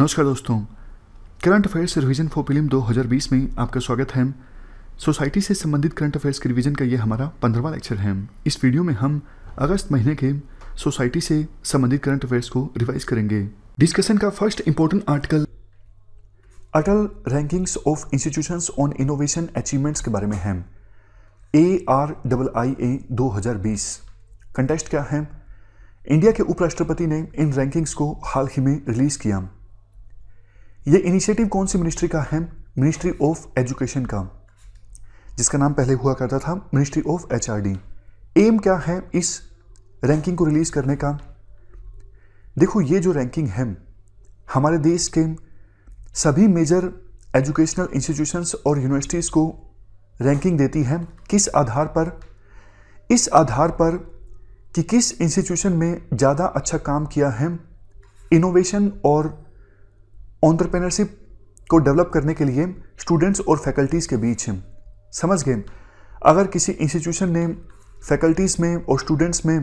नमस्कार दोस्तों current affairs revision for film 2020 में आपका स्वागत है सोसाइटी से संबंधित करंट अफेयर्स के रिवीजन का ये हमारा पंद्रहवा लेक्चर है इस वीडियो में हम अगस्त महीने के सोसाइटी से संबंधित करंट अफेयर्स को रिवाइज करेंगे डिस्कशन का first important article Atal rankings of institutions on innovation achievements के बारे में है ए आर डबल आई ए दो हजार बीस कंटेस्ट क्या है इंडिया के उपराष्ट्रपति ने इन रैंकिंग्स को हाल ही में रिलीज किया ये इनिशिएटिव कौन सी मिनिस्ट्री का है मिनिस्ट्री ऑफ एजुकेशन का जिसका नाम पहले हुआ करता था मिनिस्ट्री ऑफ एच एम क्या है इस रैंकिंग को रिलीज़ करने का देखो ये जो रैंकिंग है हमारे देश के सभी मेजर एजुकेशनल इंस्टीट्यूशंस और यूनिवर्सिटीज़ को रैंकिंग देती है किस आधार पर इस आधार पर कि किस इंस्टीट्यूशन में ज़्यादा अच्छा काम किया है इनोवेशन और ऑन्टरप्रेनरशिप को डेवलप करने के लिए स्टूडेंट्स और फैकल्टीज़ के बीच समझ गए अगर किसी इंस्टीट्यूशन ने फैकल्टीज़ में और स्टूडेंट्स में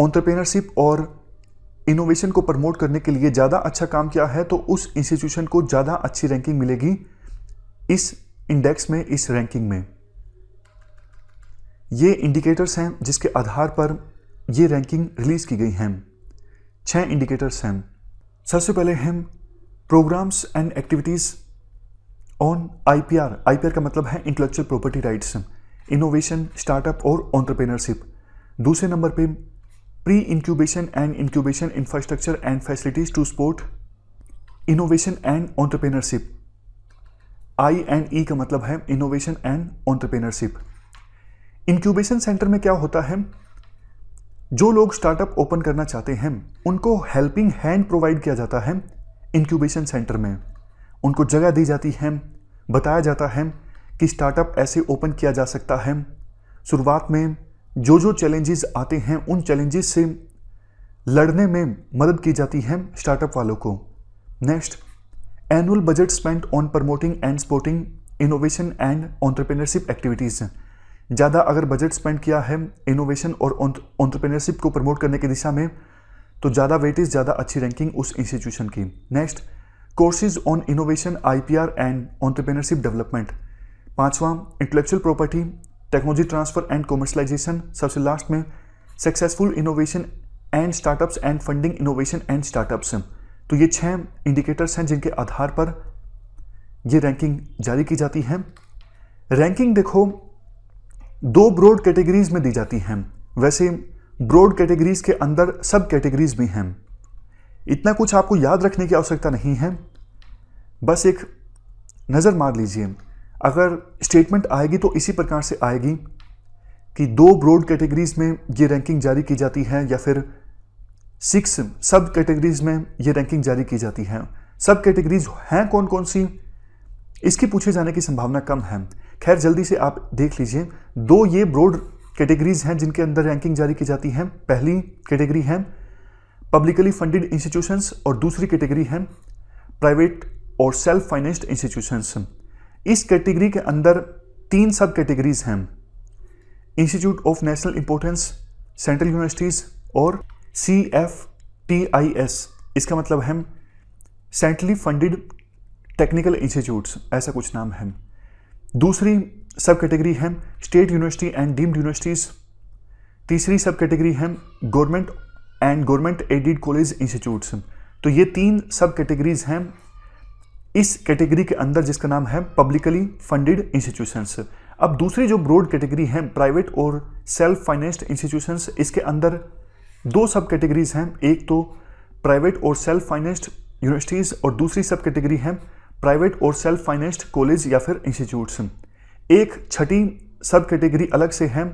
ऑन्टरप्रेनरशिप और इनोवेशन को प्रमोट करने के लिए ज़्यादा अच्छा काम किया है तो उस इंस्टीट्यूशन को ज़्यादा अच्छी रैंकिंग मिलेगी इस इंडेक्स में इस रैंकिंग में ये इंडिकेटर्स हैं जिसके आधार पर ये रैंकिंग रिलीज़ की गई हैं छः इंडिकेटर्स हैं सबसे पहले हैं programmes and activities on IPR IPR का मतलब है intellectual property rights innovation startup और ऑन्टरप्रेनरशिप दूसरे नंबर पे pre incubation and incubation infrastructure and facilities to support innovation and entrepreneurship I and E का मतलब है innovation and entrepreneurship incubation centre में क्या होता है जो लोग स्टार्टअप ओपन करना चाहते हैं उनको हेल्पिंग हैंड प्रोवाइड किया जाता है इंक्यूबेशन सेंटर में उनको जगह दी जाती है बताया जाता है कि स्टार्टअप ऐसे ओपन किया जा सकता है शुरुआत में जो जो चैलेंजेस आते हैं उन चैलेंजेस से लड़ने में मदद की जाती है स्टार्टअप वालों को next annual budget spend on promoting and supporting innovation and entrepreneurship activities ज़्यादा अगर बजट स्पेंड किया है इनोवेशन और ऑन्टरप्रेनरशिप को प्रमोट करने की दिशा में तो ज़्यादा वेटेज ज़्यादा अच्छी रैंकिंग उस इंस्टीट्यूशन की next courses on innovation IPR and entrepreneurship development पांचवा intellectual property technology transfer and commercialisation सबसे लास्ट में successful innovation and startups and funding innovation and startups तो ये छः इंडिकेटर्स हैं जिनके आधार पर ये रैंकिंग जारी की जाती है रैंकिंग देखो दो ब्रॉड कैटेगरीज में दी जाती हैं वैसे ब्रॉड कैटेगरीज के अंदर सब कैटेगरीज भी हैं इतना कुछ आपको याद रखने की आवश्यकता नहीं है बस एक नज़र मार लीजिए अगर स्टेटमेंट आएगी तो इसी प्रकार से आएगी कि दो ब्रॉड कैटेगरीज में ये रैंकिंग जारी की जाती है या फिर सिक्स सब कैटेगरीज में ये रैंकिंग जारी की जाती है सब कैटेगरीज हैं कौन कौन सी इसकी पूछे जाने की संभावना कम है खैर जल्दी से आप देख लीजिए दो ये ब्रॉड कैटेगरीज हैं जिनके अंदर रैंकिंग जारी की जाती है पहली कैटेगरी है पब्लिकली फंडेड इंस्टीट्यूशंस और दूसरी कैटेगरी है प्राइवेट और सेल्फ फाइनेंस्ड इंस्टीट्यूशंस इस कैटेगरी के अंदर तीन सब कैटेगरीज हैं institute of national importance central universities और C F T I S इसका मतलब है सेंट्रली फंडेड टेक्निकल इंस्टीट्यूट्स ऐसा कुछ नाम है दूसरी सब कैटेगरी है state university and deemed universities तीसरी सब कैटेगरी है government and government aided college institutes तो ये तीन सब कैटेगरीज हैं इस कैटेगरी के अंदर जिसका नाम है पब्लिकली फंडेड इंस्टीट्यूशंस अब दूसरी जो ब्रॉड कैटेगरी है प्राइवेट और सेल्फ फाइनेंस्ड इंस्टीट्यूशंस इसके अंदर दो सब कैटेगरीज हैं एक तो प्राइवेट और सेल्फ फाइनेंस्ड यूनिवर्सिटीज़ और दूसरी सब कैटेगरी है प्राइवेट और सेल्फ फाइनेंस्ड कॉलेज या फिर इंस्टीट्यूट्स एक छठी सब कैटेगरी अलग से है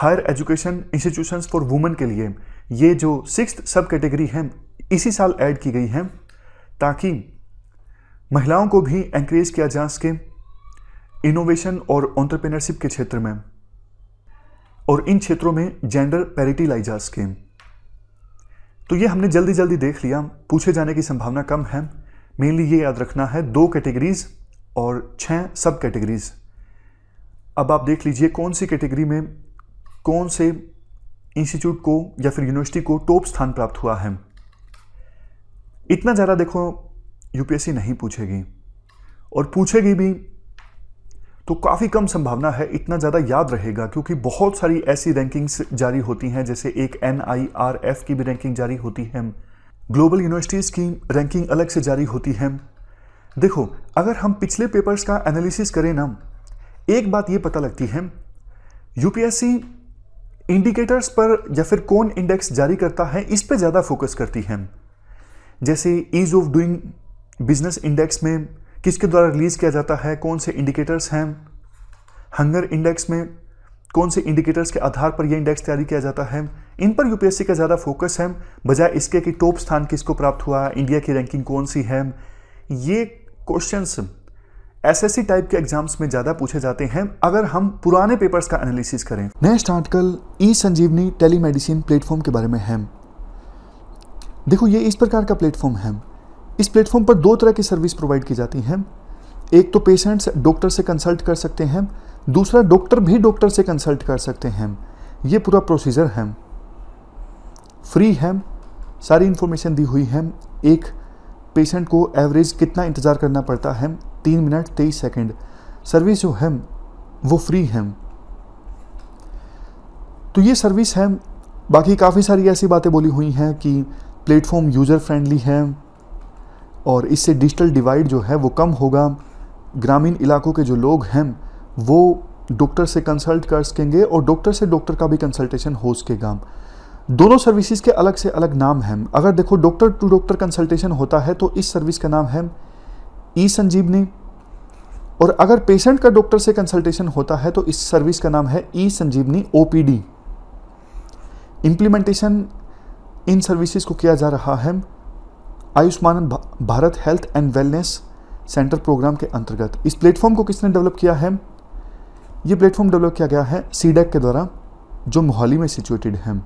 higher education institution for women के लिए ये जो सिक्स सब कैटेगरी है इसी साल ऐड की गई है ताकि महिलाओं को भी एंकरेज किया जा सके इनोवेशन और ऑन्टरप्रेनरशिप के क्षेत्र में और इन क्षेत्रों में जेंडर पैरिटी लाई जा सके तो ये हमने जल्दी जल्दी देख लिया पूछे जाने की संभावना कम है मेनली ये याद रखना है दो कैटेगरीज और छह सब कैटेगरीज अब आप देख लीजिए कौन सी कैटेगरी में कौन से इंस्टीट्यूट को या फिर यूनिवर्सिटी को टॉप स्थान प्राप्त हुआ है इतना ज़्यादा देखो यूपीएससी नहीं पूछेगी और पूछेगी भी तो काफ़ी कम संभावना है इतना ज़्यादा याद रहेगा क्योंकि बहुत सारी ऐसी रैंकिंग्स जारी होती हैं जैसे एक एन की भी रैंकिंग जारी होती है ग्लोबल यूनिवर्सिटीज़ की रैंकिंग अलग से जारी होती है देखो अगर हम पिछले पेपर्स का एनालिसिस करें ना एक बात ये पता लगती है यूपीएससी इंडिकेटर्स पर या फिर कौन इंडेक्स जारी करता है इस पर ज़्यादा फोकस करती है जैसे ease of doing business index में किसके द्वारा रिलीज़ किया जाता है कौन से इंडिकेटर्स हैं हंगर इंडेक्स में कौन से इंडिकेटर्स के आधार पर यह इंडेक्स तैयारी किया जाता है इन पर यूपीएससी का ज़्यादा फोकस है बजाय इसके कि टॉप स्थान किसको प्राप्त हुआ इंडिया की रैंकिंग कौन सी है ये क्वेश्चंस एसएससी टाइप के एग्जाम्स में ज़्यादा पूछे जाते हैं अगर हम पुराने पेपर्स का एनालिसिस करें next article E Sanjeevani telemedicine platform के बारे में है देखो ये इस प्रकार का प्लेटफॉर्म है इस प्लेटफॉर्म पर दो तरह की सर्विस प्रोवाइड की जाती हैं एक तो पेशेंट्स डॉक्टर से कंसल्ट कर सकते हैं दूसरा डॉक्टर भी डॉक्टर से कंसल्ट कर सकते हैं ये पूरा प्रोसीजर है फ्री हैम सारी इन्फॉर्मेशन दी हुई है एक पेशेंट को एवरेज कितना इंतज़ार करना पड़ता है तीन मिनट तेईस सेकेंड सर्विस जो है वो फ्री है तो ये सर्विस है बाकी काफ़ी सारी ऐसी बातें बोली हुई हैं कि प्लेटफॉर्म यूज़र फ्रेंडली है और इससे डिजिटल डिवाइड जो है वो कम होगा ग्रामीण इलाकों के जो लोग हैं वो डॉक्टर से कंसल्ट कर सकेंगे और डॉक्टर से डॉक्टर का भी कंसल्टेशन हो सकेगा दोनों सर्विसेज के अलग से अलग नाम हैं अगर देखो डॉक्टर टू डॉक्टर कंसल्टेशन होता है तो इस सर्विस का नाम है ई संजीवनी और अगर पेशेंट का डॉक्टर से कंसल्टेशन होता है तो इस सर्विस का नाम है ई संजीवनी ओपीडी इम्प्लीमेंटेशन इन सर्विसेज को किया जा रहा है Ayushman Bharat health and wellness centre programme के अंतर्गत इस प्लेटफॉर्म को किसने डेवलप किया है ये प्लेटफॉर्म डेवलप किया गया है सीडेक के द्वारा जो मोहाली में सिचुएटेड है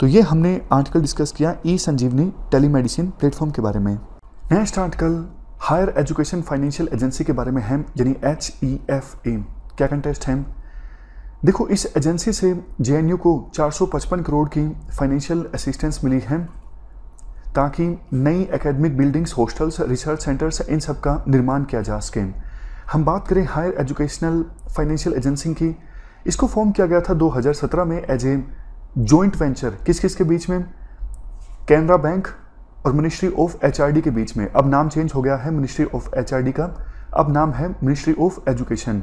तो ये हमने आर्टिकल डिस्कस किया ई संजीवनी टेलीमेडिसिन प्लेटफॉर्म के बारे में next article higher education financial agency के बारे में है यानी एच ई एफ ए क्या कंटेस्ट है देखो इस एजेंसी से जे को 455 करोड़ की फाइनेंशियल असिस्टेंस मिली है ताकि नई academic buildings hostels research centres इन सब का निर्माण किया जा सके हम बात करें हायर एजुकेशनल फाइनेंशियल एजेंसी की इसको फॉर्म किया गया था 2017 में एज ए जॉइंट वेंचर किस किस के बीच में कैनरा बैंक और मिनिस्ट्री ऑफ एचआरडी के बीच में अब नाम चेंज हो गया है मिनिस्ट्री ऑफ एचआरडी का अब नाम है मिनिस्ट्री ऑफ एजुकेशन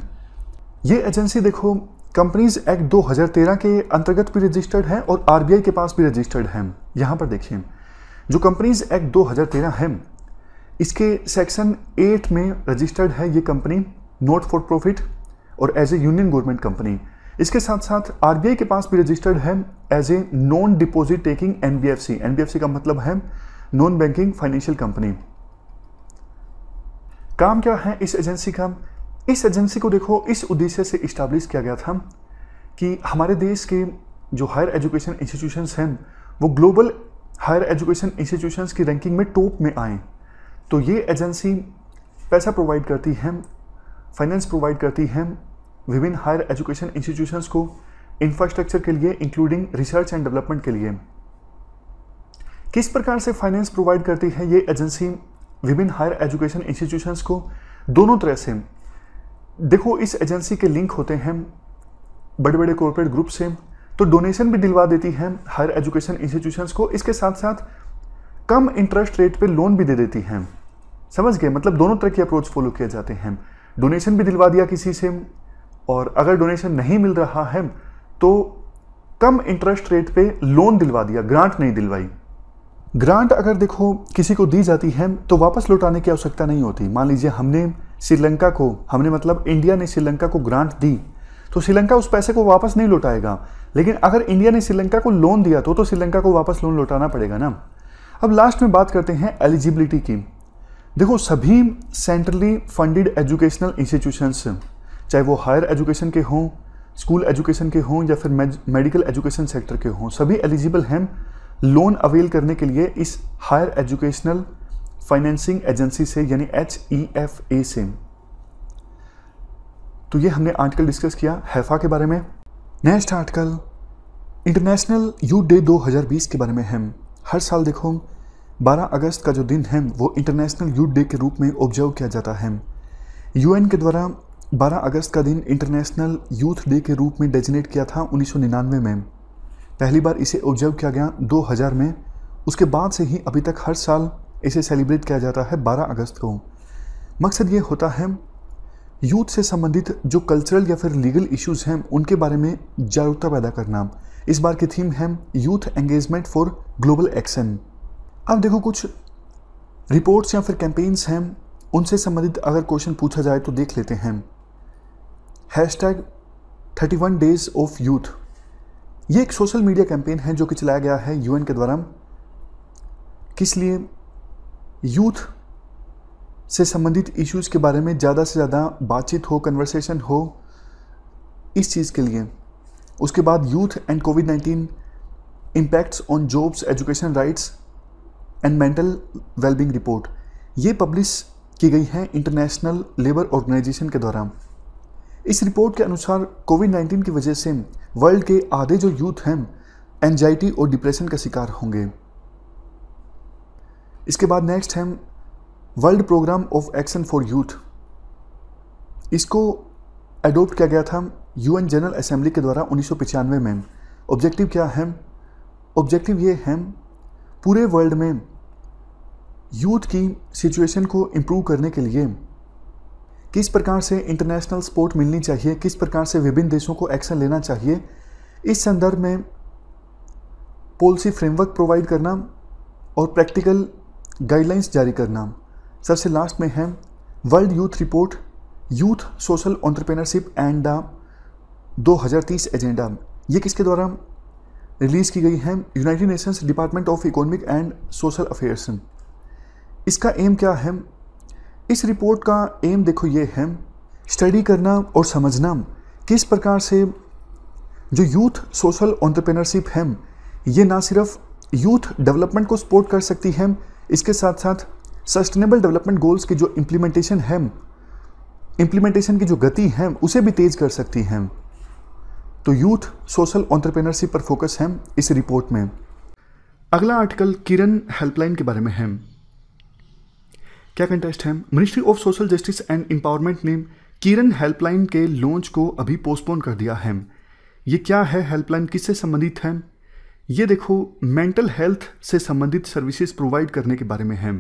ये एजेंसी देखो कंपनीज एक्ट 2013 के अंतर्गत भी रजिस्टर्ड है और आरबीआई के पास भी रजिस्टर्ड है यहां पर देखिए जो कंपनीज एक्ट 2013 है इसके सेक्शन 8 में रजिस्टर्ड है ये कंपनी नॉट फॉर प्रॉफिट और as a union government company इसके साथ साथ आर के पास भी रजिस्टर्ड है as a non deposit taking NBFC NBFC का मतलब है नॉन बैंकिंग फाइनेंशियल कंपनी काम क्या है इस एजेंसी का इस एजेंसी को देखो इस उद्देश्य से इस्टाब्लिश किया गया था कि हमारे देश के जो हायर एजुकेशन इंस्टीट्यूशंस हैं वो ग्लोबल हायर एजुकेशन इंस्टीट्यूशंस की रैंकिंग में टॉप में आए तो ये एजेंसी पैसा प्रोवाइड करती है फाइनेंस प्रोवाइड करती है विभिन्न हायर एजुकेशन इंस्टीट्यूशंस को इंफ्रास्ट्रक्चर के लिए इंक्लूडिंग रिसर्च एंड डेवलपमेंट के लिए किस प्रकार से फाइनेंस प्रोवाइड करती है ये एजेंसी विभिन्न हायर एजुकेशन इंस्टीट्यूशंस को दोनों तरह से देखो इस एजेंसी के लिंक होते हैं बड़े बड़े कॉरपोरेट ग्रुप से तो डोनेशन भी दिलवा देती है हायर एजुकेशन इंस्टीट्यूशंस को इसके साथ साथ कम इंटरेस्ट रेट पे लोन भी दे देती हैं समझ गए मतलब दोनों तरह के अप्रोच फॉलो किए जाते हैं डोनेशन भी दिलवा दिया किसी से और अगर डोनेशन नहीं मिल रहा है तो कम इंटरेस्ट रेट पे लोन दिलवा दिया ग्रांट नहीं दिलवाई ग्रांट अगर देखो किसी को दी जाती है तो वापस लौटाने की आवश्यकता नहीं होती मान लीजिए हमने श्रीलंका को हमने मतलब इंडिया ने श्रीलंका को ग्रांट दी तो श्रीलंका उस पैसे को वापस नहीं लौटाएगा लेकिन अगर इंडिया ने श्रीलंका को लोन दिया तो तो श्रीलंका को वापस लोन लौटाना पड़ेगा ना अब लास्ट में बात करते हैं एलिजिबिलिटी की देखो सभी सेंट्रली फंडेड एजुकेशनल इंस्टीट्यूशंस चाहे वो हायर एजुकेशन के हों स्कूल एजुकेशन के हों या फिर मेडिकल एजुकेशन सेक्टर के हों सभी एलिजिबल हैं लोन अवेल करने के लिए इस हायर एजुकेशनल फाइनेंसिंग एजेंसी से यानी एच ई एफ ए से तो ये हमने आर्टिकल डिस्कस किया हैफा के बारे में next article international youth day 2020 के बारे में है हर साल देखो 12 अगस्त का जो दिन है वो इंटरनेशनल यूथ डे के रूप में ऑब्जर्व किया जाता है यूएन के द्वारा 12 अगस्त का दिन इंटरनेशनल यूथ डे के रूप में डेजिनेट किया था 1999 में पहली बार इसे ऑब्जर्व किया गया 2000 में उसके बाद से ही अभी तक हर साल इसे सेलिब्रेट किया जाता है 12 अगस्त को मकसद ये होता है यूथ से संबंधित जो कल्चरल या फिर लीगल इश्यूज हैं उनके बारे में जागरूकता पैदा करना इस बार की थीम है youth engagement for global action अब देखो कुछ रिपोर्ट्स या फिर कैंपेन्स हैं उनसे संबंधित अगर क्वेश्चन पूछा जाए तो देख लेते हैं hashtag thirty one days of youth ये एक सोशल मीडिया कैंपेन है जो कि चलाया गया है यूएन के द्वारा किस लिए यूथ से संबंधित इश्यूज़ के बारे में ज़्यादा से ज़्यादा बातचीत हो कन्वर्सेशन हो इस चीज़ के लिए उसके बाद youth and covid nineteen impacts on jobs education rights and mental wellbeing report ये पब्लिश की गई है इंटरनेशनल लेबर ऑर्गेनाइजेशन के द्वारा इस रिपोर्ट के अनुसार कोविड 19 की वजह से वर्ल्ड के आधे जो यूथ हैं एनजाइटी और डिप्रेशन का शिकार होंगे इसके बाद नेक्स्ट है world programme of action for youth इसको एडोप्ट किया गया था यूएन जनरल असेंबली के द्वारा उन्नीस में ऑब्जेक्टिव क्या है ऑब्जेक्टिव ये है पूरे वर्ल्ड में यूथ की सिचुएशन को इम्प्रूव करने के लिए किस प्रकार से इंटरनेशनल सपोर्ट मिलनी चाहिए किस प्रकार से विभिन्न देशों को एक्शन लेना चाहिए इस संदर्भ में पॉलिसी फ्रेमवर्क प्रोवाइड करना और प्रैक्टिकल गाइडलाइंस जारी करना सबसे लास्ट में है world youth report youth social entrepreneurship and the 2030 agenda ये किसके द्वारा रिलीज़ की गई है United Nations department of economic and social affairs इसका एम क्या है इस रिपोर्ट का एम देखो ये है स्टडी करना और समझना किस प्रकार से जो यूथ सोशल ऑन्टरप्रेनरशिप है ये ना सिर्फ यूथ डेवलपमेंट को सपोर्ट कर सकती है इसके साथ साथ सस्टेनेबल डेवलपमेंट गोल्स की जो इम्प्लीमेंटेशन है इम्प्लीमेंटेशन की जो गति है उसे भी तेज कर सकती हैं तो यूथ सोशल ऑन्टरप्रेनरशिप पर फोकस है इस रिपोर्ट में अगला आर्टिकल किरण हेल्पलाइन के बारे में है क्या कंटेस्ट है ministry of social justice and empowerment ने किरण हेल्पलाइन के लॉन्च को अभी पोस्टपोन कर दिया है ये क्या है हेल्पलाइन किससे संबंधित है ये देखो मेंटल हेल्थ से संबंधित सर्विसेज प्रोवाइड करने के बारे में है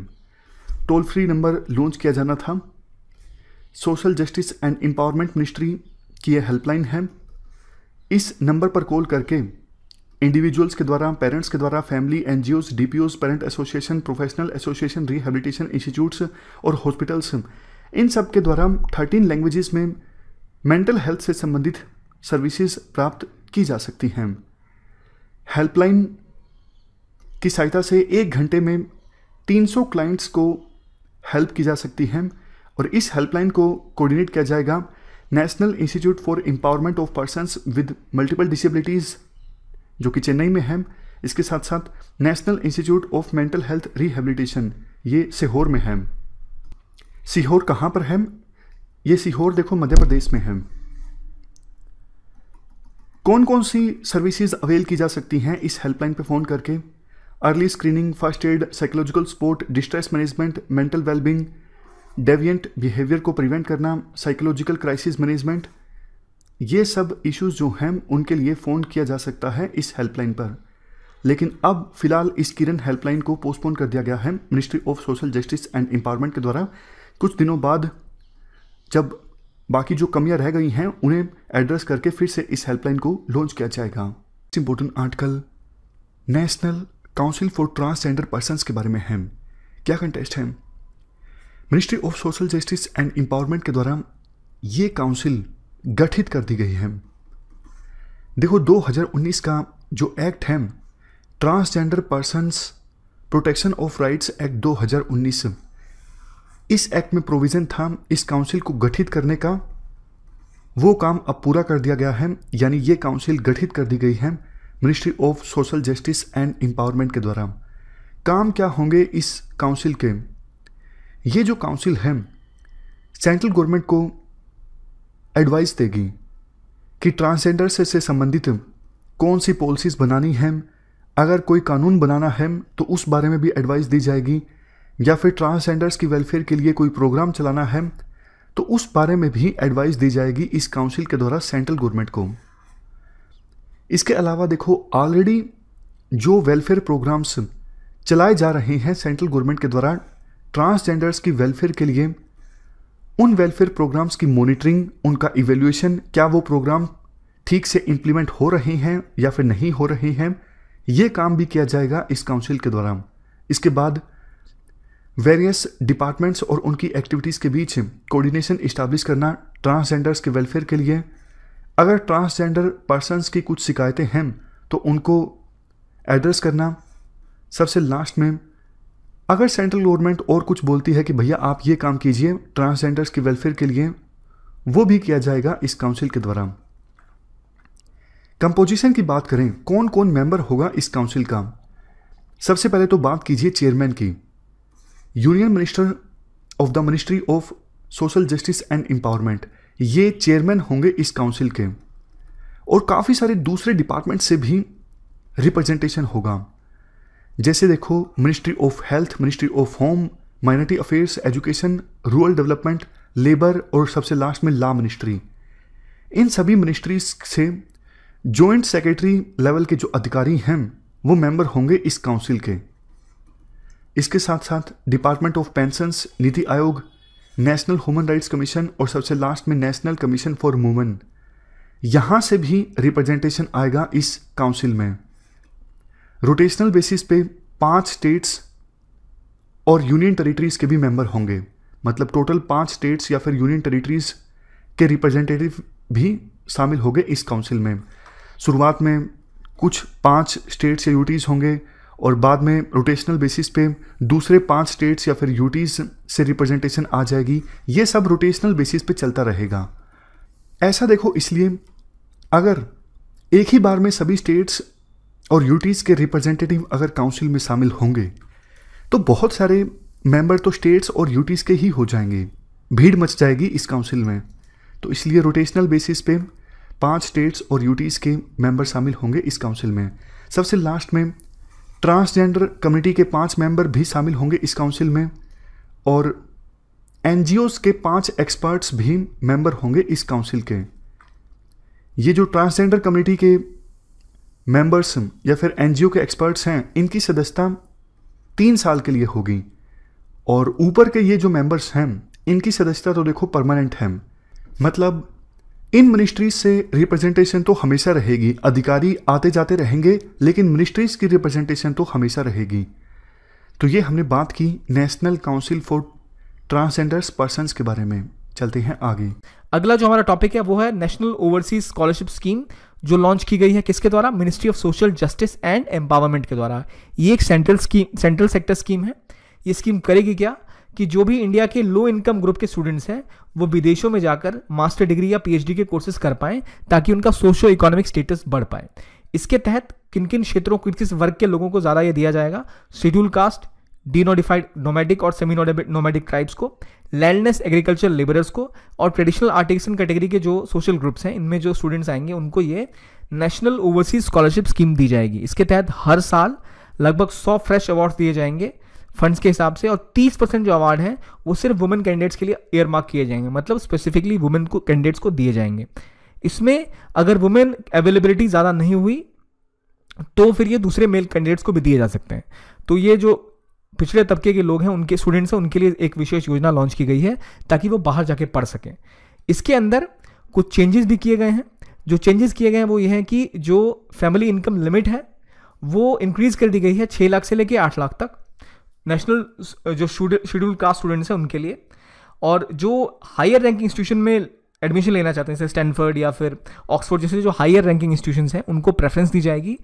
टोल फ्री नंबर लॉन्च किया जाना था social justice and empowerment ministry की यह हेल्पलाइन है इस नंबर पर कॉल करके इंडिविजुअल्स के द्वारा पेरेंट्स के द्वारा family NGOs DPOs parent association professional association rehabilitation institutes और हॉस्पिटल्स इन सब के द्वारा थर्टीन लैंग्वेजेस में मेंटल हेल्थ से संबंधित सर्विसेज प्राप्त की जा सकती हैं हेल्पलाइन की सहायता से एक घंटे में 300 क्लाइंट्स को हेल्प की जा सकती है और इस हेल्पलाइन को कोऑर्डिनेट किया जाएगा national institute for empowerment of persons with multiple disabilities जो कि चेन्नई में है इसके साथ साथ national institute of mental health rehabilitation ये सीहोर में है सीहोर कहाँ पर है ये सीहोर देखो मध्य प्रदेश में है कौन कौन सी सर्विसेज अवेल की जा सकती हैं इस हेल्पलाइन पर फ़ोन करके early screening first aid psychological support distress management mental wellbeing deviant behaviour को प्रिवेंट करना साइकोलॉजिकल क्राइसिस मैनेजमेंट ये सब इश्यूज जो हैं उनके लिए फ़ोन किया जा सकता है इस हेल्पलाइन पर लेकिन अब फिलहाल इस किरण हेल्पलाइन को पोस्टपोन कर दिया गया है ministry of social justice and empowerment के द्वारा कुछ दिनों बाद जब बाकी जो कमियां रह गई हैं उन्हें एड्रेस करके फिर से इस हेल्पलाइन को लॉन्च किया जाएगा important article national council for transgender person के बारे में है क्या कंटेस्ट है ministry of social justice and empowerment के द्वारा ये काउंसिल गठित कर दी गई है देखो 2019 का जो एक्ट है transgender persons protection of rights act 2019 इस एक्ट में प्रोविज़न था इस काउंसिल को गठित करने का वो काम अब पूरा कर दिया गया है यानी ये काउंसिल गठित कर दी गई है ministry of social justice and empowerment के द्वारा काम क्या होंगे इस काउंसिल के ये जो काउंसिल है सेंट्रल गवर्नमेंट को एडवाइस देगी कि ट्रांसजेंडर से, संबंधित कौन सी पॉलिसीज़ बनानी है अगर कोई कानून बनाना है तो उस बारे में भी एडवाइस दी जाएगी या फिर ट्रांसजेंडर्स की वेलफेयर के लिए कोई प्रोग्राम चलाना है तो उस बारे में भी एडवाइस दी जाएगी इस काउंसिल के द्वारा सेंट्रल गवर्नमेंट को इसके अलावा देखो ऑलरेडी जो वेलफेयर प्रोग्राम्स चलाए जा रहे हैं सेंट्रल गवर्नमेंट के द्वारा ट्रांसजेंडर्स की वेलफेयर के लिए उन वेलफेयर प्रोग्राम्स की मॉनिटरिंग उनका इवेल्युएशन क्या वो प्रोग्राम ठीक से इम्प्लीमेंट हो रहे हैं या फिर नहीं हो रहे हैं ये काम भी किया जाएगा इस काउंसिल के दौरान इसके बाद वेरियस डिपार्टमेंट्स और उनकी एक्टिविटीज़ के बीच कोऑर्डिनेशन इस्टाब्लिश करना ट्रांसजेंडर्स के वेलफेयर के लिए अगर ट्रांसजेंडर पर्सनस की कुछ शिकायतें हैं तो उनको एड्रेस करना सबसे लास्ट में अगर सेंट्रल गवर्नमेंट और कुछ बोलती है कि भैया आप ये काम कीजिए ट्रांसजेंडर्स के वेलफेयर के लिए वो भी किया जाएगा इस काउंसिल के द्वारा कंपोजिशन की बात करें कौन कौन मेंबर होगा इस काउंसिल का सबसे पहले तो बात कीजिए चेयरमैन की union minister of the ministry of social justice and empowerment ये चेयरमैन होंगे इस काउंसिल के और काफ़ी सारे दूसरे डिपार्टमेंट से भी रिप्रेजेंटेशन होगा जैसे देखो ministry of health ministry of home minority affairs education rural development labour और सबसे लास्ट में ला मिनिस्ट्री इन सभी मिनिस्ट्रीज से जॉइंट सेक्रेटरी लेवल के जो अधिकारी हैं वो मेंबर होंगे इस काउंसिल के इसके साथ साथ डिपार्टमेंट ऑफ पेंशंस नीति आयोग नेशनल ह्यूमन राइट्स कमीशन और सबसे लास्ट में नेशनल कमीशन फॉर वुमेन यहाँ से भी रिप्रेजेंटेशन आएगा इस काउंसिल में रोटेशनल बेसिस पे पांच स्टेट्स और यूनियन टेरिटरीज के भी मेंबर होंगे मतलब टोटल पांच स्टेट्स या फिर यूनियन टेरिटरीज के रिप्रेजेंटेटिव भी शामिल होंगे इस काउंसिल में शुरुआत में कुछ पांच स्टेट्स या यूटीज़ होंगे और बाद में रोटेशनल बेसिस पे दूसरे पांच स्टेट्स या फिर यूटीज़ से रिप्रेजेंटेशन आ जाएगी ये सब रोटेशनल बेसिस पे चलता रहेगा ऐसा देखो इसलिए अगर एक ही बार में सभी स्टेट्स और यूटीज़ के रिप्रेजेंटेटिव अगर काउंसिल में शामिल होंगे तो बहुत सारे मेंबर तो स्टेट्स और यूटीज़ के ही हो जाएंगे भीड़ मच जाएगी इस काउंसिल में तो इसलिए रोटेशनल बेसिस पे पांच स्टेट्स और यूटीज़ के मेंबर शामिल होंगे इस काउंसिल में सबसे लास्ट में ट्रांसजेंडर कम्युनिटी के पांच मेंबर भी शामिल होंगे इस काउंसिल में और एन के पांच एक्सपर्ट्स भी मेंबर होंगे इस काउंसिल के ये जो ट्रांसजेंडर कम्युनिटी के मेंबर्स या फिर एनजीओ के एक्सपर्ट्स हैं इनकी सदस्यता तीन साल के लिए होगी और ऊपर के ये जो मेंबर्स हैं इनकी सदस्यता तो देखो परमानेंट है मतलब इन मिनिस्ट्रीज से रिप्रेजेंटेशन तो हमेशा रहेगी अधिकारी आते जाते रहेंगे लेकिन मिनिस्ट्रीज की रिप्रेजेंटेशन तो हमेशा रहेगी तो ये हमने बात की national council for transgenders persons के बारे में चलते हैं आगे अगला जो हमारा टॉपिक है वो है नेशनल ओवरसीज स्कॉलरशिप स्कीम जो लॉन्च की गई है किसके द्वारा ministry of social justice and empowerment के द्वारा ये एक central scheme central sector scheme है ये स्कीम करेगी क्या कि जो भी इंडिया के लो इनकम ग्रुप के स्टूडेंट्स हैं वो विदेशों में जाकर मास्टर डिग्री या पीएचडी के कोर्सेज कर पाए ताकि उनका सोशो इकोनॉमिक स्टेटस बढ़ पाए इसके तहत किन किन क्षेत्रों किन किस वर्ग के लोगों को ज़्यादा यह दिया जाएगा शेड्यूल कास्ट डीनोडिफाइड नोमैडिक और सेमी नोमैडिक ट्राइब्स को लैंडलेस एग्रीकल्चर लेबरर्स को और ट्रेडिशनल आर्टिसन कैटेगरी के जो सोशल ग्रुप्स हैं इनमें जो स्टूडेंट्स आएंगे उनको ये नेशनल ओवरसीज स्कॉलरशिप स्कीम दी जाएगी इसके तहत हर साल लगभग सौ फ्रेश अवार्ड्स दिए जाएंगे फंड्स के हिसाब से और 30 परसेंट जो अवार्ड हैं वो सिर्फ वुमेन कैंडिडेट्स के लिए एयर मार्क किए जाएंगे मतलब स्पेसिफिकली वुमेन को कैंडिडेट्स को दिए जाएंगे इसमें अगर वुमेन अवेलेबिलिटी ज़्यादा नहीं हुई तो फिर ये दूसरे मेल कैंडिडेट्स को भी दिए जा सकते हैं तो ये जो पिछले तबके के लोग हैं उनके स्टूडेंट्स हैं उनके लिए एक विशेष योजना लॉन्च की गई है ताकि वो बाहर जाके पढ़ सकें इसके अंदर कुछ चेंजेस भी किए गए हैं जो चेंजेस किए गए हैं वो ये हैं कि जो फैमिली इनकम लिमिट है वो इंक्रीज़ कर दी गई है छः लाख से लेकर आठ लाख तक नेशनल जो शेड्यूल कास्ट स्टूडेंट्स हैं उनके लिए और जो हायर रैंकिंग इंस्टीट्यूशन में एडमिशन लेना चाहते हैं जैसे स्टैनफर्ड या फिर ऑक्सफोर्ड जैसे जो हायर रैंकिंग इंस्टीट्यूशन हैं उनको प्रेफरेंस दी जाएगी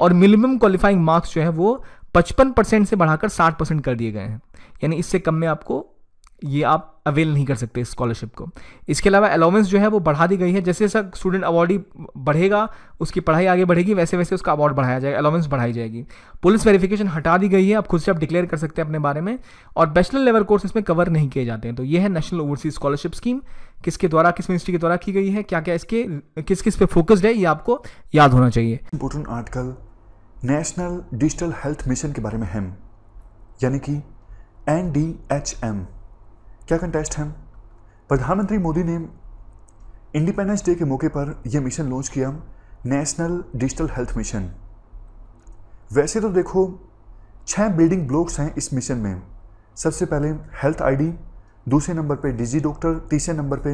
और मिनिमम क्वालिफाइंग मार्क्स जो है वो पचपन परसेंट से बढ़ाकर साठ परसेंट कर दिए गए हैं यानी इससे कम में आपको ये आप अवेल नहीं कर सकते इस स्कॉलरशिप को इसके अलावा अलाउंस जो है वो बढ़ा दी गई है जैसे जैसा स्टूडेंट अवार्डी बढ़ेगा उसकी पढ़ाई आगे बढ़ेगी वैसे वैसे उसका अवार्ड बढ़ाया जाएगा अलाउंस बढ़ाई जाएगी पुलिस वेरिफिकेशन हटा दी गई है आप खुद से आप डिक्लेयर कर सकते हैं अपने बारे में और बैचलर लेवल कोर्स इसमें कवर नहीं किए जाते हैं तो ये है नेशनल ओवरसीज स्कॉलरशिप स्कीम किसके द्वारा किस मिनिस्ट्री के द्वारा की गई है क्या क्या इसके किस किस पे फोकस्ड है ये आपको याद होना चाहिए important article national digital health mission के बारे में हेम यानी कि एन डी एच एम क्या कंटेस्ट है प्रधानमंत्री मोदी ने इंडिपेंडेंस डे के मौके पर यह मिशन लॉन्च किया नेशनल डिजिटल हेल्थ मिशन वैसे तो देखो छः बिल्डिंग ब्लॉक्स हैं इस मिशन में सबसे पहले हेल्थ आईडी दूसरे नंबर पे डिजी डॉक्टर तीसरे नंबर पे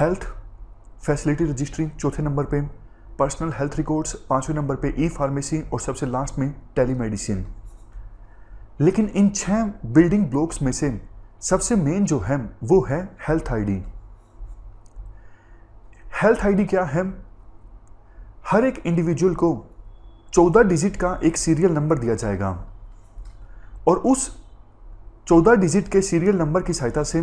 हेल्थ फैसिलिटी रजिस्ट्री चौथे नंबर पे पर्सनल हेल्थ रिकॉर्ड्स पांचवें नंबर पे ई फार्मेसी और सबसे लास्ट में टेलीमेडिसिन लेकिन इन छः बिल्डिंग ब्लॉक्स में से सबसे मेन जो है वो है हेल्थ आईडी हेल्थ आईडी क्या है हर एक इंडिविजुअल को 14 डिजिट का एक सीरियल नंबर दिया जाएगा और उस 14 डिजिट के सीरियल नंबर की सहायता से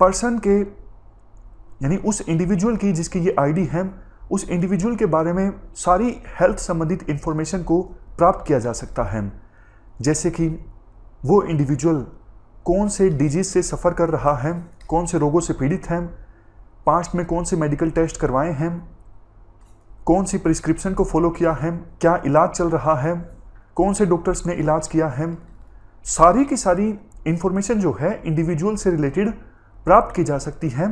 पर्सन के यानी उस इंडिविजुअल की जिसकी ये आईडी है उस इंडिविजुअल के बारे में सारी हेल्थ संबंधित इंफॉर्मेशन को प्राप्त किया जा सकता है जैसे कि वो इंडिविजुअल कौन से डिजीज से सफ़र कर रहा है कौन से रोगों से पीड़ित हैं पास्ट में कौन से मेडिकल टेस्ट करवाए हैं कौन सी प्रिस्क्रिप्शन को फॉलो किया है क्या इलाज चल रहा है कौन से डॉक्टर्स ने इलाज किया है सारी की सारी इंफॉर्मेशन जो है इंडिविजुअल से रिलेटेड प्राप्त की जा सकती है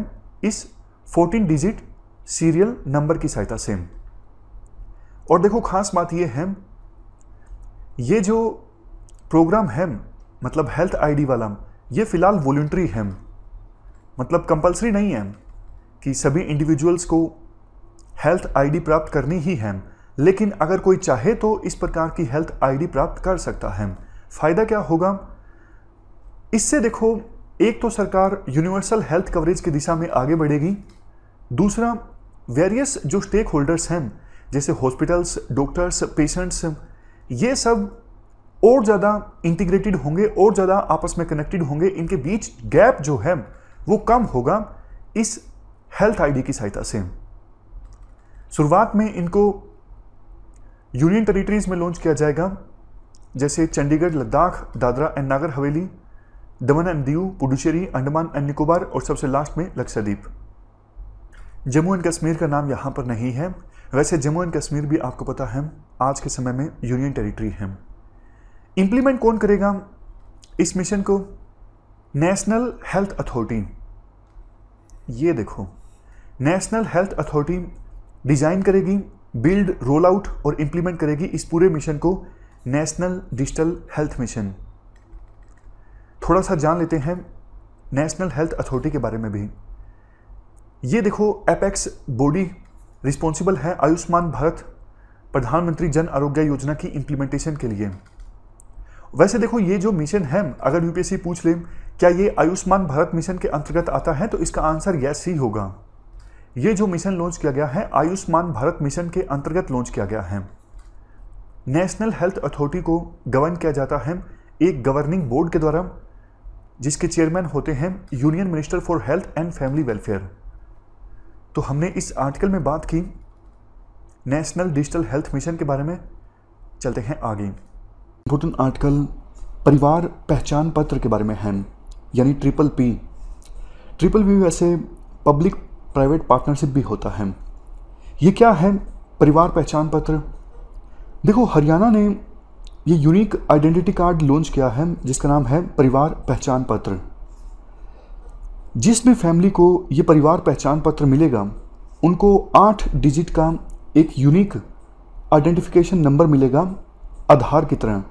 इस 14 डिजिट सीरियल नंबर की सहायता से और देखो खास बात यह है ये जो प्रोग्राम है मतलब हेल्थ आईडी वाला ये फ़िलहाल वॉल्ट्री है मतलब कंपलसरी नहीं है कि सभी इंडिविजुअल्स को हेल्थ आईडी प्राप्त करनी ही है लेकिन अगर कोई चाहे तो इस प्रकार की हेल्थ आईडी प्राप्त कर सकता है फ़ायदा क्या होगा इससे देखो एक तो सरकार यूनिवर्सल हेल्थ कवरेज की दिशा में आगे बढ़ेगी दूसरा वेरियस जो स्टेक होल्डर्स हैं जैसे हॉस्पिटल्स डॉक्टर्स पेशेंट्स ये सब और ज़्यादा इंटीग्रेटेड होंगे और ज़्यादा आपस में कनेक्टेड होंगे इनके बीच गैप जो है वो कम होगा इस हेल्थ आईडी की सहायता से शुरुआत में इनको यूनियन टेरिटरीज में लॉन्च किया जाएगा जैसे Chandigarh Ladakh Dadra and Nagar Haveli Daman and Diu Puducherry Andaman and Nicobar और सबसे लास्ट में लक्षद्वीप जम्मू एंड कश्मीर का नाम यहां पर नहीं है वैसे जम्मू एंड कश्मीर भी आपको पता है आज के समय में यूनियन टेरिटरी है इम्प्लीमेंट कौन करेगा इस मिशन को नेशनल हेल्थ अथॉरिटी ये देखो नेशनल हेल्थ अथॉरिटी डिज़ाइन करेगी बिल्ड रोल आउट और इम्प्लीमेंट करेगी इस पूरे मिशन को नेशनल डिजिटल हेल्थ मिशन थोड़ा सा जान लेते हैं नेशनल हेल्थ अथॉरिटी के बारे में भी ये देखो एपेक्स बॉडी रिस्पॉन्सिबल है आयुष्मान भारत प्रधानमंत्री जन आरोग्य योजना की इम्प्लीमेंटेशन के लिए वैसे देखो ये जो मिशन है अगर यूपीएससी पूछ ले क्या ये आयुष्मान भारत मिशन के अंतर्गत आता है तो इसका आंसर यस ही होगा ये जो मिशन लॉन्च किया गया है आयुष्मान भारत मिशन के अंतर्गत लॉन्च किया गया है नेशनल हेल्थ अथॉरिटी को गवर्न किया जाता है एक गवर्निंग बोर्ड के द्वारा जिसके चेयरमैन होते हैं union minister for health and family welfare तो हमने इस आर्टिकल में बात की नेशनल डिजिटल हेल्थ मिशन के बारे में चलते हैं आगे इम्पोर्टेंट आर्टिकल परिवार पहचान पत्र के बारे में है यानी ट्रिपल पी ट्रिपल पी वैसे पब्लिक प्राइवेट पार्टनरशिप भी होता है ये क्या है परिवार पहचान पत्र देखो हरियाणा ने ये यूनिक आइडेंटिटी कार्ड लॉन्च किया है जिसका नाम है परिवार पहचान पत्र जिस भी फैमिली को ये परिवार पहचान पत्र मिलेगा उनको आठ डिजिट का एक यूनिक आइडेंटिफिकेशन नंबर मिलेगा आधार की तरह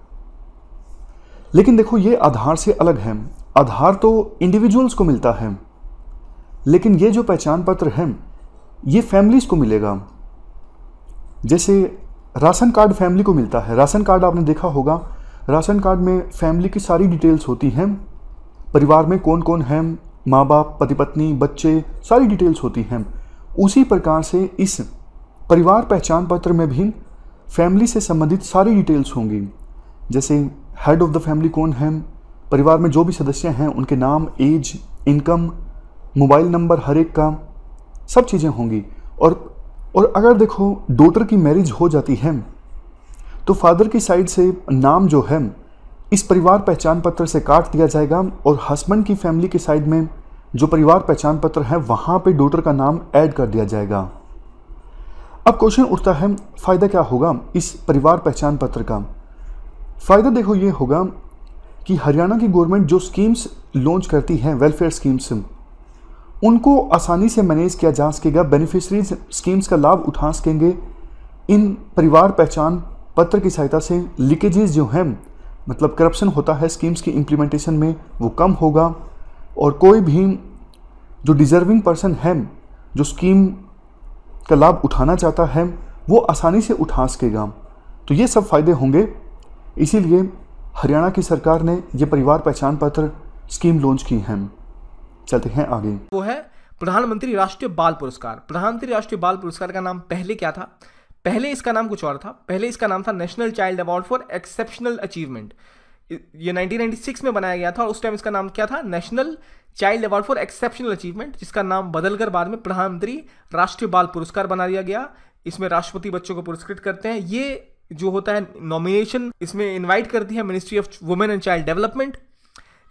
लेकिन देखो ये आधार से अलग है आधार तो इंडिविजुअल्स को मिलता है लेकिन ये जो पहचान पत्र है ये फैमिलीज़ को मिलेगा जैसे राशन कार्ड फैमिली को मिलता है राशन कार्ड आपने देखा होगा राशन कार्ड में फैमिली की सारी डिटेल्स होती हैं परिवार में कौन कौन है माँ बाप पति पत्नी बच्चे सारी डिटेल्स होती हैं उसी प्रकार से इस परिवार पहचान पत्र में भी फैमिली से संबंधित सारी डिटेल्स होंगी जैसे हेड ऑफ द फैमिली कौन है परिवार में जो भी सदस्य हैं उनके नाम एज इनकम मोबाइल नंबर हर एक का सब चीज़ें होंगी और और अगर देखो डोटर की मैरिज हो जाती है तो फादर की साइड से नाम जो है इस परिवार पहचान पत्र से काट दिया जाएगा और हस्बैंड की फैमिली के साइड में जो परिवार पहचान पत्र है वहाँ पे डोटर का नाम ऐड कर दिया जाएगा अब क्वेश्चन उठता है फ़ायदा क्या होगा इस परिवार पहचान पत्र का फ़ायदा देखो ये होगा कि हरियाणा की गवर्नमेंट जो स्कीम्स लॉन्च करती है वेलफेयर स्कीम्स उनको आसानी से मैनेज किया जा सकेगा बेनिफिशरीज स्कीम्स का लाभ उठा सकेंगे इन परिवार पहचान पत्र की सहायता से लीकेजेस जो हैं मतलब करप्शन होता है स्कीम्स की इम्प्लीमेंटेशन में वो कम होगा और कोई भी जो डिज़र्विंग पर्सन है जो स्कीम का लाभ उठाना चाहता है वो आसानी से उठा सकेगा तो ये सब फ़ायदे होंगे इसीलिए हरियाणा की सरकार ने ये परिवार पहचान पत्र स्कीम लॉन्च की है चलते हैं आगे वो है प्रधानमंत्री राष्ट्रीय बाल पुरस्कार प्रधानमंत्री राष्ट्रीय बाल पुरस्कार का नाम पहले क्या था पहले इसका नाम कुछ और था पहले इसका नाम था national child award for exceptional achievement ये 1996 में बनाया गया था और उस टाइम इसका नाम क्या था national child award for exceptional achievement जिसका नाम बदलकर बाद में प्रधानमंत्री राष्ट्रीय बाल पुरस्कार बना दिया गया इसमें राष्ट्रपति बच्चों को पुरस्कृत करते हैं ये जो होता है नॉमिनेशन इसमें इनवाइट करती है ministry of women and child development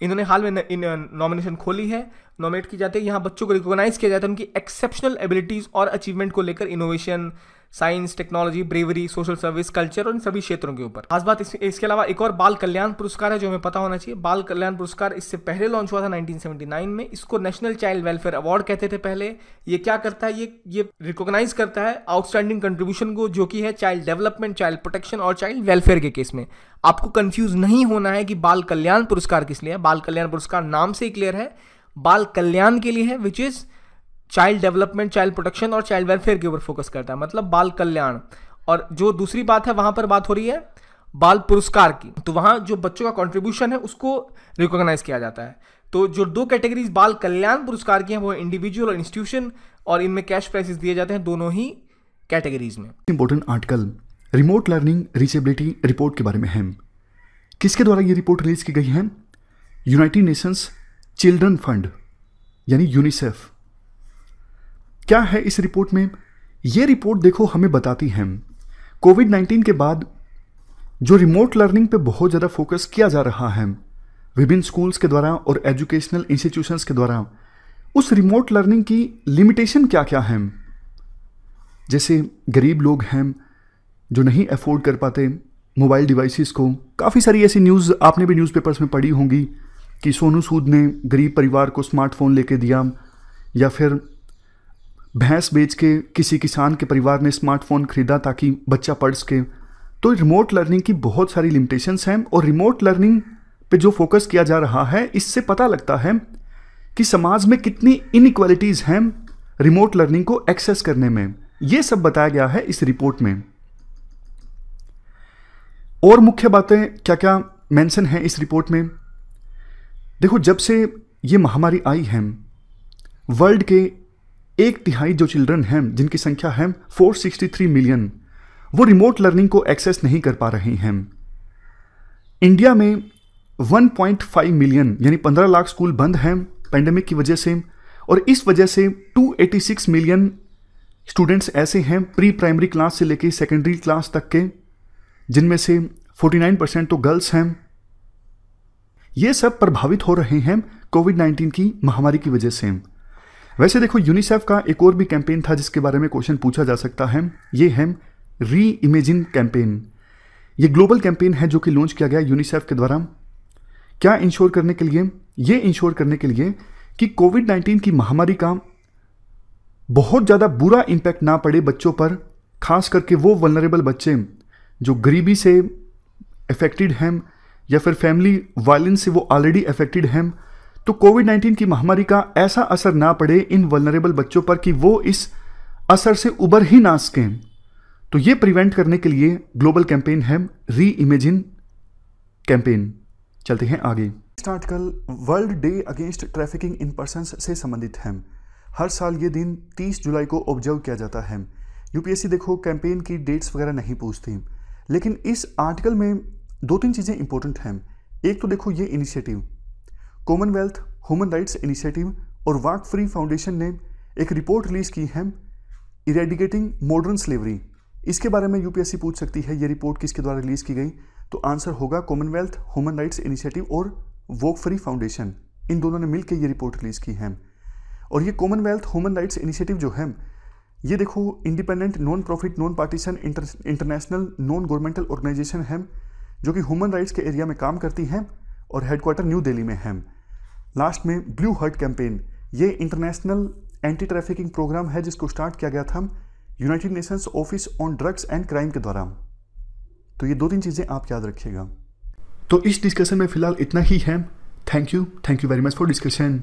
इन्होंने हाल में इन नॉमिनेशन खोली है नॉमिनेट की जाती है यहाँ बच्चों को रिकॉग्नाइज किया जाता है उनकी एक्सेप्शनल एबिलिटीज़ और अचीवमेंट को लेकर innovation science technology bravery social service culture और इन सभी क्षेत्रों के ऊपर खास बात इसके अलावा एक और बाल कल्याण पुरस्कार है जो हमें पता होना चाहिए बाल कल्याण पुरस्कार इससे पहले लॉन्च हुआ था 1979 में इसको नेशनल चाइल्ड वेलफेयर अवार्ड कहते थे पहले ये क्या करता है ये ये रिकॉग्नाइज करता है आउटस्टैंडिंग कंट्रीब्यूशन को जो कि है चाइल्ड डेवलपमेंट चाइल्ड प्रोटेक्शन और चाइल्ड वेलफेयर के केस में आपको कंफ्यूज नहीं होना है कि बाल कल्याण पुरस्कार किस लिए है बाल कल्याण पुरस्कार नाम से ही क्लियर है बाल कल्याण के लिए है which is child development child protection और चाइल्ड वेलफेयर के ऊपर फोकस करता है मतलब बाल कल्याण और जो दूसरी बात है वहां पर बात हो रही है बाल पुरस्कार की तो वहाँ जो बच्चों का कॉन्ट्रीब्यूशन है उसको रिकॉग्नाइज किया जाता है तो जो दो कैटेगरीज बाल कल्याण पुरस्कार की हैं वो इंडिविजुअल और इंस्टीट्यूशन और इनमें कैश प्राइसेस दिए जाते हैं दोनों ही कैटेगरीज में important article remote learning reachability report के बारे में है किसके द्वारा ये रिपोर्ट रिलीज की गई है यूनाइटेड नेशंस चिल्ड्रन फंड यानी यूनिसेफ क्या है इस रिपोर्ट में ये रिपोर्ट देखो हमें बताती है कोविड 19 के बाद जो रिमोट लर्निंग पे बहुत ज़्यादा फोकस किया जा रहा है विभिन्न स्कूल्स के द्वारा और एजुकेशनल इंस्टीट्यूशंस के द्वारा उस रिमोट लर्निंग की लिमिटेशन क्या क्या है जैसे गरीब लोग हैं जो नहीं अफोर्ड कर पाते मोबाइल डिवाइसेस को काफ़ी सारी ऐसी न्यूज़ आपने भी न्यूज़पेपर्स में पढ़ी होंगी कि सोनू सूद ने गरीब परिवार को स्मार्टफोन लेके दिया या फिर भैंस बेच के किसी किसान के परिवार ने स्मार्टफोन खरीदा ताकि बच्चा पढ़ सके तो रिमोट लर्निंग की बहुत सारी लिमिटेशंस हैं और रिमोट लर्निंग पे जो फोकस किया जा रहा है इससे पता लगता है कि समाज में कितनी इनक्वालिटीज़ हैं रिमोट लर्निंग को एक्सेस करने में ये सब बताया गया है इस रिपोर्ट में और मुख्य बातें क्या क्या मेंशन है इस रिपोर्ट में देखो जब से ये महामारी आई है वर्ल्ड के एक तिहाई जो चिल्ड्रन हैं जिनकी संख्या है 463 मिलियन वो रिमोट लर्निंग को एक्सेस नहीं कर पा रहे हैं इंडिया में 1.5 मिलियन यानी 15 लाख स्कूल बंद हैं पैंडमिक की वजह से और इस वजह से 286 मिलियन स्टूडेंट्स ऐसे हैं प्री प्राइमरी क्लास से लेकर सेकेंडरी क्लास तक के जिनमें से 49 परसेंट तो गर्ल्स हैं ये सब प्रभावित हो रहे हैं कोविड 19 की महामारी की वजह से वैसे देखो यूनिसेफ का एक और भी कैंपेन था जिसके बारे में क्वेश्चन पूछा जा सकता है ये है री इमेजिन कैंपेन ये ग्लोबल कैंपेन है जो कि लॉन्च किया गया यूनिसेफ के द्वारा क्या इंश्योर करने के लिए ये इंश्योर करने के लिए कि कोविड 19 की महामारी का बहुत ज़्यादा बुरा इम्पैक्ट ना पड़े बच्चों पर खास करके वो वनरेबल बच्चे जो गरीबी से अफेक्टेड हैं या फिर फैमिली वायलेंस से वो ऑलरेडी अफेक्टेड हैं तो कोविड 19 की महामारी का ऐसा असर ना पड़े इन वनरेबल बच्चों पर कि वो इस असर से उबर ही ना सकें तो ये प्रिवेंट करने के लिए ग्लोबल कैंपेन है री इमेजिन कैंपेन चलते हैं आगे next article world day against trafficking in person से संबंधित है हर साल ये दिन 30 जुलाई को ऑब्जर्व किया जाता है यूपीएससी देखो कैंपेन की डेट्स वगैरह नहीं पूछती लेकिन इस आर्टिकल में दो तीन चीज़ें इंपॉर्टेंट हैं एक तो देखो ये initiative commonwealth human rights initiative और वाक फ्री फाउंडेशन ने एक रिपोर्ट रिलीज़ की है इरेडिकेटिंग मॉडर्न स्लेवरी इसके बारे में यूपीएससी पूछ सकती है ये रिपोर्ट किसके द्वारा रिलीज़ की गई तो आंसर होगा कॉमनवेल्थ ह्यूमन राइट्स इनिशिएटिव और वॉक फ्री फाउंडेशन इन दोनों ने मिलकर ये रिपोर्ट रिलीज़ की है और ये कॉमनवेल्थ ह्यूमन राइट्स इनिशिएटिव जो है ये देखो independent non profit non partisan international non governmental organisation है जो कि ह्यूमन राइट्स के एरिया में काम करती हैं और हेडक्वार्टर न्यू दिल्ली में है लास्ट में ब्लू हर्ट कैंपेन ये इंटरनेशनल एंटी ट्रैफिकिंग प्रोग्राम है जिसको स्टार्ट किया गया था United Nations office on drugs and crime के द्वारा तो ये दो तीन चीज़ें आप याद रखिएगा तो इस डिस्कशन में फिलहाल इतना ही है thank you thank you very much for discussion